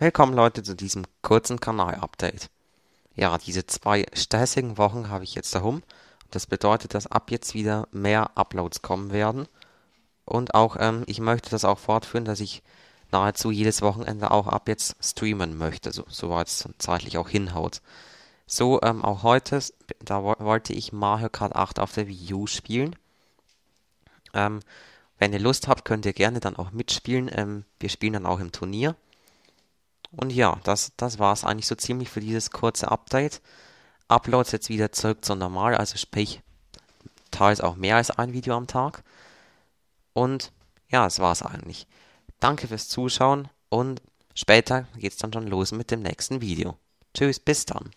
Willkommen Leute zu diesem kurzen Kanal-Update. Ja, diese zwei stressigen Wochen habe ich jetzt darum. Das bedeutet, dass ab jetzt wieder mehr Uploads kommen werden. Und auch, ähm, ich möchte das auch fortführen, dass ich nahezu jedes Wochenende auch ab jetzt streamen möchte, so, soweit es zeitlich auch hinhaut. So, ähm, auch heute, da wo wollte ich Mario Kart 8 auf der Wii U spielen. Ähm, wenn ihr Lust habt, könnt ihr gerne dann auch mitspielen. Ähm, wir spielen dann auch im Turnier. Und ja, das, das war es eigentlich so ziemlich für dieses kurze Update. Uploads jetzt wieder zurück zum Normal, also sprich, teils auch mehr als ein Video am Tag. Und ja, das war es eigentlich. Danke fürs Zuschauen und später geht es dann schon los mit dem nächsten Video. Tschüss, bis dann.